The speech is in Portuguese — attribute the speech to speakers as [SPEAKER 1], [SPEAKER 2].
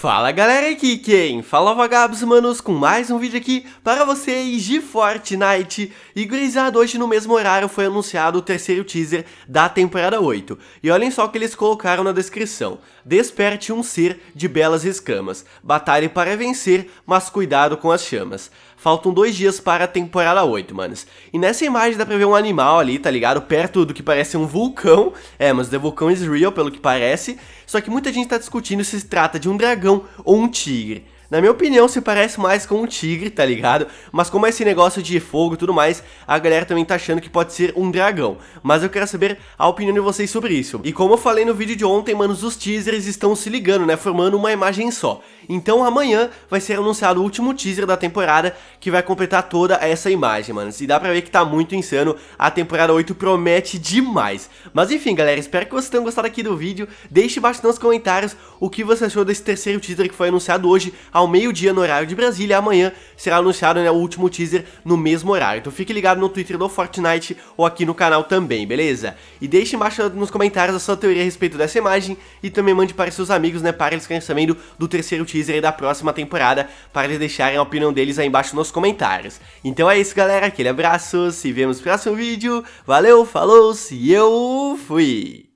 [SPEAKER 1] Fala galera aqui quem? Fala vagabos manos com mais um vídeo aqui para vocês de Fortnite E gurizada, hoje no mesmo horário foi anunciado o terceiro teaser da temporada 8 E olhem só o que eles colocaram na descrição Desperte um ser de belas escamas Batalhe para vencer, mas cuidado com as chamas Faltam dois dias para a temporada 8, manos E nessa imagem dá pra ver um animal ali, tá ligado? Perto do que parece um vulcão É, mas The Vulcão is real, pelo que parece Só que muita gente tá discutindo se trata de um dragão dragão ou um tigre. Na minha opinião, se parece mais com um tigre, tá ligado? Mas como é esse negócio de fogo e tudo mais, a galera também tá achando que pode ser um dragão. Mas eu quero saber a opinião de vocês sobre isso. E como eu falei no vídeo de ontem, manos, os teasers estão se ligando, né? Formando uma imagem só. Então amanhã vai ser anunciado o último teaser da temporada que vai completar toda essa imagem, manos. E dá pra ver que tá muito insano. A temporada 8 promete demais. Mas enfim, galera, espero que vocês tenham gostado aqui do vídeo. Deixe embaixo nos comentários o que você achou desse terceiro teaser que foi anunciado hoje ao meio-dia no horário de Brasília. Amanhã será anunciado né, o último teaser no mesmo horário. Então fique ligado no Twitter do Fortnite ou aqui no canal também, beleza? E deixe embaixo nos comentários a sua teoria a respeito dessa imagem e também mande para seus amigos, né, para eles ficarem sabendo do terceiro teaser da próxima temporada, para eles deixarem a opinião deles aí embaixo nos comentários. Então é isso, galera. Aquele abraço, se vemos no próximo vídeo. Valeu, falou, se eu fui!